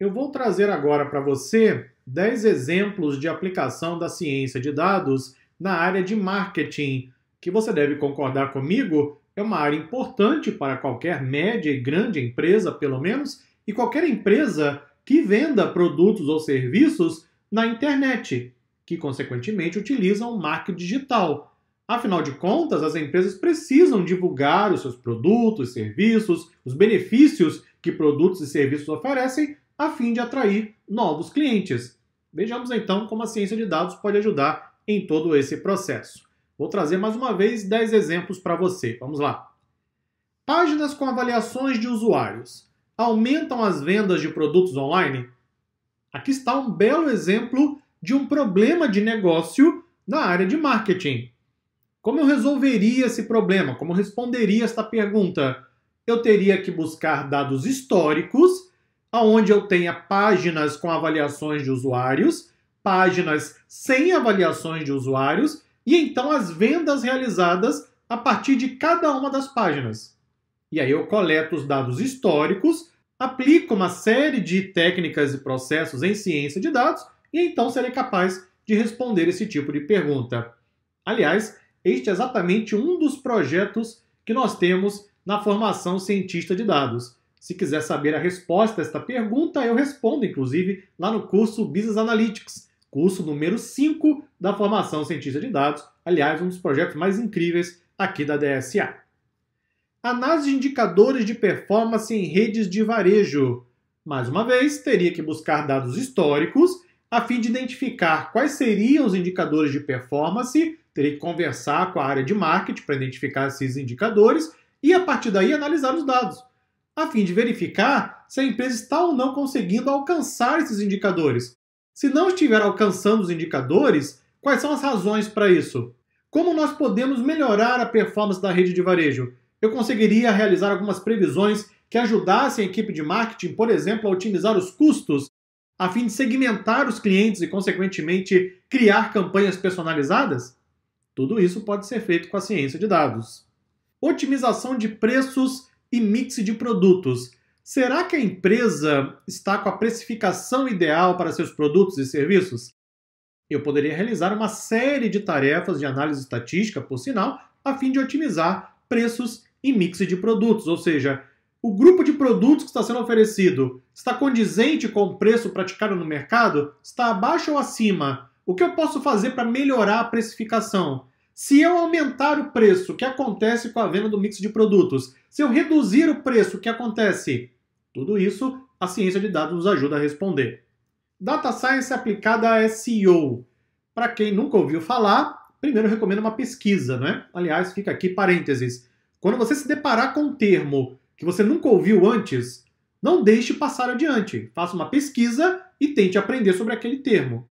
Eu vou trazer agora para você 10 exemplos de aplicação da ciência de dados na área de marketing, que você deve concordar comigo, é uma área importante para qualquer média e grande empresa, pelo menos, e qualquer empresa que venda produtos ou serviços na internet, que consequentemente utilizam o marketing digital. Afinal de contas, as empresas precisam divulgar os seus produtos, serviços, os benefícios que produtos e serviços oferecem a fim de atrair novos clientes. Vejamos então como a ciência de dados pode ajudar em todo esse processo. Vou trazer mais uma vez 10 exemplos para você. Vamos lá. Páginas com avaliações de usuários aumentam as vendas de produtos online? Aqui está um belo exemplo de um problema de negócio na área de marketing. Como eu resolveria esse problema? Como eu responderia esta pergunta? Eu teria que buscar dados históricos aonde eu tenha páginas com avaliações de usuários, páginas sem avaliações de usuários e então as vendas realizadas a partir de cada uma das páginas. E aí eu coleto os dados históricos, aplico uma série de técnicas e processos em ciência de dados e então serei capaz de responder esse tipo de pergunta. Aliás, este é exatamente um dos projetos que nós temos na formação cientista de dados se quiser saber a resposta a esta pergunta, eu respondo, inclusive, lá no curso Business Analytics, curso número 5 da formação cientista de dados, aliás, um dos projetos mais incríveis aqui da DSA. Análise de indicadores de performance em redes de varejo. Mais uma vez, teria que buscar dados históricos a fim de identificar quais seriam os indicadores de performance, teria que conversar com a área de marketing para identificar esses indicadores e a partir daí analisar os dados a fim de verificar se a empresa está ou não conseguindo alcançar esses indicadores. Se não estiver alcançando os indicadores, quais são as razões para isso? Como nós podemos melhorar a performance da rede de varejo? Eu conseguiria realizar algumas previsões que ajudassem a equipe de marketing, por exemplo, a otimizar os custos, a fim de segmentar os clientes e, consequentemente, criar campanhas personalizadas? Tudo isso pode ser feito com a ciência de dados. Otimização de preços e mix de produtos. Será que a empresa está com a precificação ideal para seus produtos e serviços? Eu poderia realizar uma série de tarefas de análise estatística, por sinal, a fim de otimizar preços e mix de produtos, ou seja, o grupo de produtos que está sendo oferecido está condizente com o preço praticado no mercado? Está abaixo ou acima? O que eu posso fazer para melhorar a precificação? Se eu aumentar o preço, o que acontece com a venda do mix de produtos? Se eu reduzir o preço, o que acontece? Tudo isso a ciência de dados nos ajuda a responder. Data Science aplicada a SEO. Para quem nunca ouviu falar, primeiro recomendo uma pesquisa, né? Aliás, fica aqui parênteses. Quando você se deparar com um termo que você nunca ouviu antes, não deixe passar adiante. Faça uma pesquisa e tente aprender sobre aquele termo.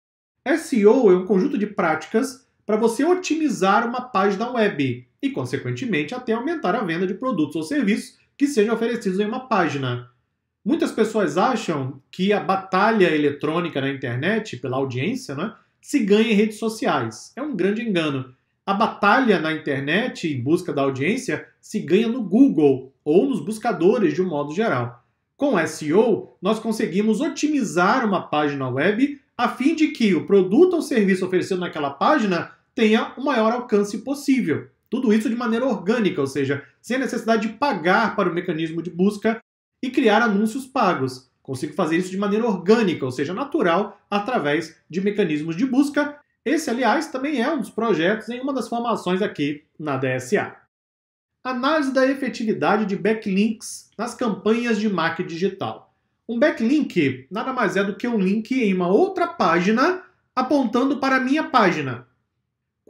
SEO é um conjunto de práticas para você otimizar uma página web e, consequentemente, até aumentar a venda de produtos ou serviços que sejam oferecidos em uma página. Muitas pessoas acham que a batalha eletrônica na internet, pela audiência, né, se ganha em redes sociais. É um grande engano. A batalha na internet em busca da audiência se ganha no Google ou nos buscadores de um modo geral. Com SEO, nós conseguimos otimizar uma página web a fim de que o produto ou serviço oferecido naquela página tenha o maior alcance possível. Tudo isso de maneira orgânica, ou seja, sem a necessidade de pagar para o mecanismo de busca e criar anúncios pagos. Consigo fazer isso de maneira orgânica, ou seja, natural, através de mecanismos de busca. Esse, aliás, também é um dos projetos em uma das formações aqui na DSA. Análise da efetividade de backlinks nas campanhas de marketing digital. Um backlink nada mais é do que um link em uma outra página apontando para a minha página.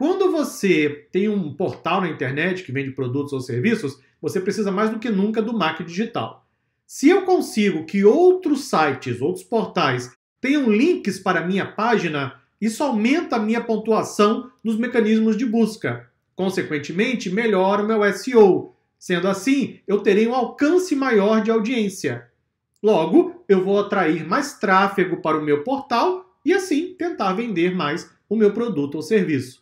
Quando você tem um portal na internet que vende produtos ou serviços, você precisa mais do que nunca do marketing digital. Se eu consigo que outros sites, outros portais tenham links para a minha página, isso aumenta a minha pontuação nos mecanismos de busca. Consequentemente, melhora o meu SEO. Sendo assim, eu terei um alcance maior de audiência. Logo, eu vou atrair mais tráfego para o meu portal e assim tentar vender mais o meu produto ou serviço.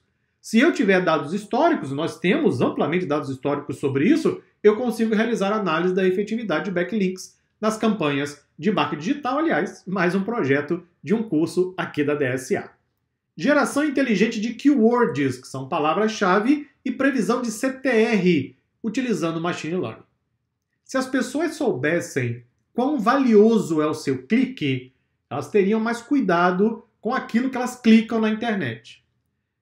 Se eu tiver dados históricos, nós temos amplamente dados históricos sobre isso, eu consigo realizar análise da efetividade de backlinks nas campanhas de marketing digital, aliás, mais um projeto de um curso aqui da DSA. Geração inteligente de keywords, que são palavras-chave, e previsão de CTR, utilizando machine learning. Se as pessoas soubessem quão valioso é o seu clique, elas teriam mais cuidado com aquilo que elas clicam na internet.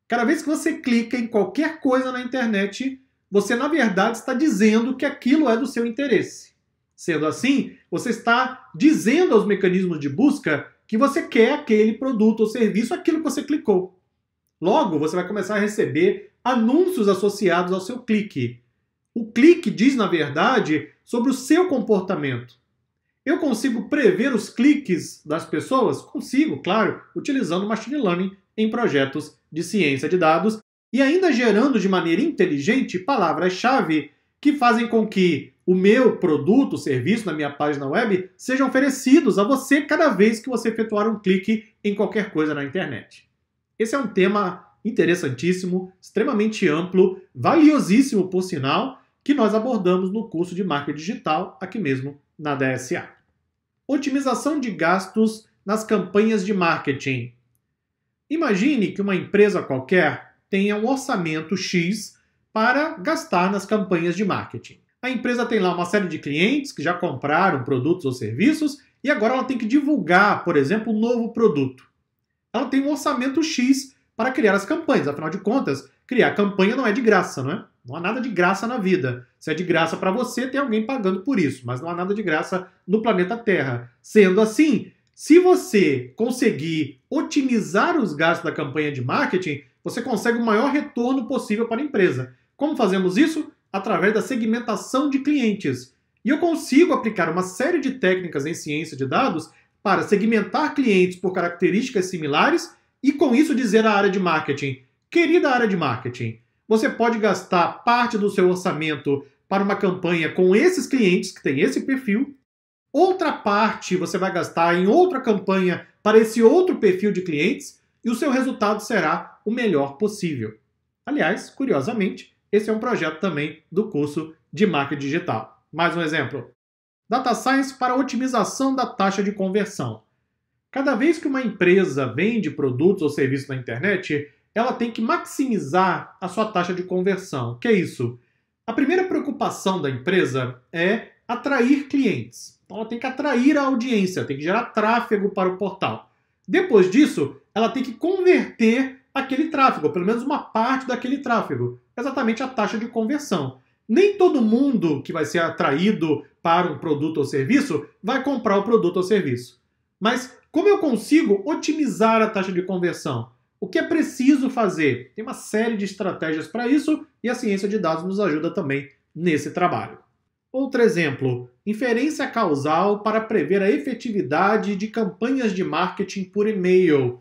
Cada vez que você clica em qualquer coisa na internet, você na verdade está dizendo que aquilo é do seu interesse. Sendo assim, você está dizendo aos mecanismos de busca que você quer aquele produto ou serviço, aquilo que você clicou. Logo, você vai começar a receber anúncios associados ao seu clique. O clique diz, na verdade, sobre o seu comportamento. Eu consigo prever os cliques das pessoas? Consigo, claro, utilizando machine learning em projetos de ciência de dados e ainda gerando de maneira inteligente palavras-chave que fazem com que o meu produto, serviço na minha página web sejam oferecidos a você cada vez que você efetuar um clique em qualquer coisa na internet. Esse é um tema interessantíssimo, extremamente amplo, valiosíssimo por sinal, que nós abordamos no curso de marketing digital aqui mesmo na DSA. Otimização de gastos nas campanhas de marketing Imagine que uma empresa qualquer tenha um orçamento X para gastar nas campanhas de marketing. A empresa tem lá uma série de clientes que já compraram produtos ou serviços e agora ela tem que divulgar, por exemplo, um novo produto. Ela tem um orçamento X para criar as campanhas, afinal de contas, criar campanha não é de graça, não é? Não há nada de graça na vida. Se é de graça para você, tem alguém pagando por isso, mas não há nada de graça no planeta Terra. Sendo assim, se você conseguir otimizar os gastos da campanha de marketing, você consegue o maior retorno possível para a empresa. Como fazemos isso? Através da segmentação de clientes. E eu consigo aplicar uma série de técnicas em ciência de dados para segmentar clientes por características similares e, com isso, dizer à área de marketing: querida área de marketing, você pode gastar parte do seu orçamento para uma campanha com esses clientes que têm esse perfil outra parte você vai gastar em outra campanha para esse outro perfil de clientes e o seu resultado será o melhor possível. Aliás, curiosamente, esse é um projeto também do curso de marketing digital. Mais um exemplo: Data Science para otimização da taxa de conversão. Cada vez que uma empresa vende produtos ou serviços na internet, ela tem que maximizar a sua taxa de conversão. O que é isso? A primeira preocupação da empresa é atrair clientes. Então ela tem que atrair a audiência, tem que gerar tráfego para o portal. Depois disso, ela tem que converter aquele tráfego, pelo menos uma parte daquele tráfego, exatamente a taxa de conversão. Nem todo mundo que vai ser atraído para um produto ou serviço vai comprar o produto ou serviço. Mas como eu consigo otimizar a taxa de conversão? O que é preciso fazer? Tem uma série de estratégias para isso e a ciência de dados nos ajuda também nesse trabalho. Outro exemplo, inferência causal para prever a efetividade de campanhas de marketing por e-mail.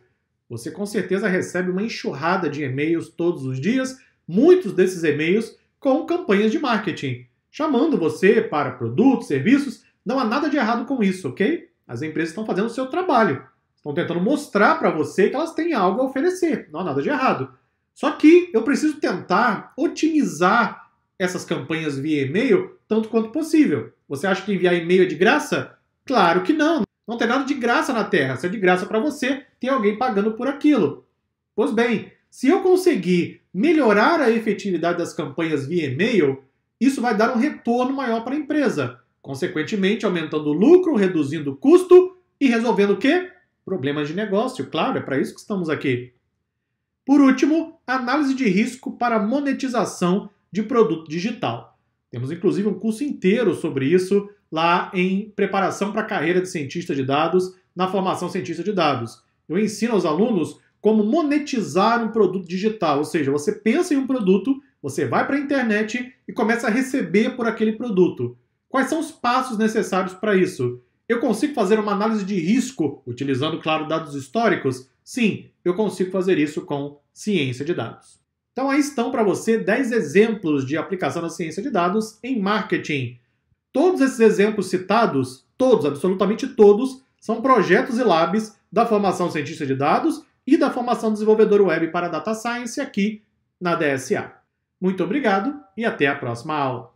Você com certeza recebe uma enxurrada de e-mails todos os dias, muitos desses e-mails com campanhas de marketing, chamando você para produtos, serviços. Não há nada de errado com isso, ok? As empresas estão fazendo o seu trabalho, estão tentando mostrar para você que elas têm algo a oferecer. Não há nada de errado. Só que eu preciso tentar otimizar essas campanhas via e-mail tanto quanto possível. Você acha que enviar e-mail é de graça? Claro que não. Não tem nada de graça na Terra. Se é de graça para você, tem alguém pagando por aquilo. Pois bem, se eu conseguir melhorar a efetividade das campanhas via e-mail, isso vai dar um retorno maior para a empresa, consequentemente aumentando o lucro, reduzindo o custo e resolvendo o quê? Problemas de negócio, claro, é para isso que estamos aqui. Por último, análise de risco para monetização de produto digital. Temos inclusive um curso inteiro sobre isso lá em preparação para a carreira de cientista de dados, na formação cientista de dados. Eu ensino aos alunos como monetizar um produto digital, ou seja, você pensa em um produto, você vai para a internet e começa a receber por aquele produto. Quais são os passos necessários para isso? Eu consigo fazer uma análise de risco utilizando, claro, dados históricos? Sim, eu consigo fazer isso com ciência de dados. Então aí estão para você 10 exemplos de aplicação da ciência de dados em marketing. Todos esses exemplos citados, todos, absolutamente todos, são projetos e labs da formação cientista de dados e da formação desenvolvedor web para data science aqui na DSA. Muito obrigado e até a próxima aula.